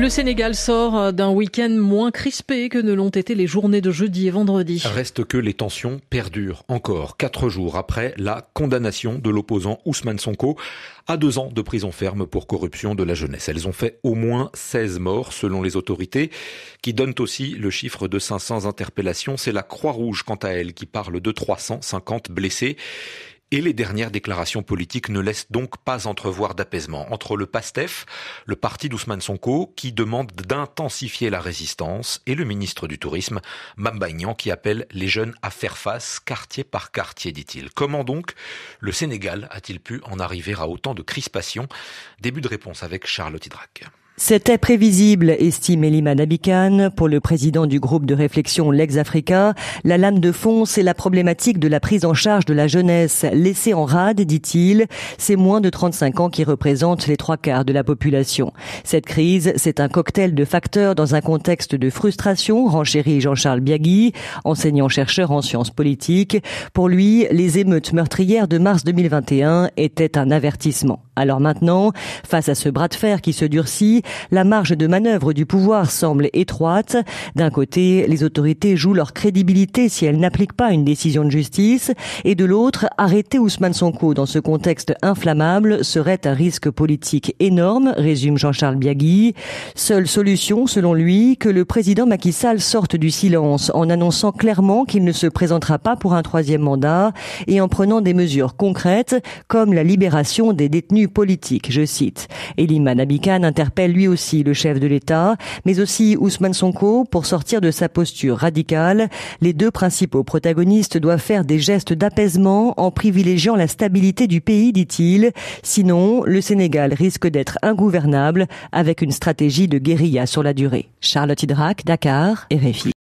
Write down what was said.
Le Sénégal sort euh, d'un week-end moins crispé que ne l'ont été les journées de jeudi et vendredi. Reste que les tensions perdurent encore quatre jours après la condamnation de l'opposant Ousmane Sonko à deux ans de prison ferme pour corruption de la jeunesse. Elles ont fait au moins 16 morts selon les autorités qui donnent aussi le chiffre de 500 interpellations. C'est la Croix-Rouge quant à elle qui parle de 350 blessés et les dernières déclarations politiques ne laissent donc pas entrevoir d'apaisement entre le PASTEF, le parti d'Ousmane Sonko, qui demande d'intensifier la résistance, et le ministre du Tourisme, Mambagnan, qui appelle les jeunes à faire face quartier par quartier, dit-il. Comment donc le Sénégal a-t-il pu en arriver à autant de crispations Début de réponse avec Charlotte Tidrac. C'était prévisible, estime Elima Nabikan. Pour le président du groupe de réflexion Lex Africa, la lame de fond, c'est la problématique de la prise en charge de la jeunesse. Laissée en rade, dit-il, c'est moins de 35 ans qui représentent les trois quarts de la population. Cette crise, c'est un cocktail de facteurs dans un contexte de frustration, renchérit Jean-Charles Biagui, enseignant-chercheur en sciences politiques. Pour lui, les émeutes meurtrières de mars 2021 étaient un avertissement. Alors maintenant, face à ce bras de fer qui se durcit, la marge de manœuvre du pouvoir semble étroite. D'un côté, les autorités jouent leur crédibilité si elles n'appliquent pas une décision de justice, et de l'autre, arrêter Ousmane Sonko dans ce contexte inflammable serait un risque politique énorme, résume Jean-Charles Biagui. Seule solution, selon lui, que le président Macky Sall sorte du silence en annonçant clairement qu'il ne se présentera pas pour un troisième mandat et en prenant des mesures concrètes comme la libération des détenus politiques, je cite. Eliman Abikan interpelle lui aussi le chef de l'État, mais aussi Ousmane Sonko pour sortir de sa posture radicale. Les deux principaux protagonistes doivent faire des gestes d'apaisement en privilégiant la stabilité du pays, dit-il. Sinon, le Sénégal risque d'être ingouvernable avec une stratégie de guérilla sur la durée. Charlotte Idrak, Dakar, RFI.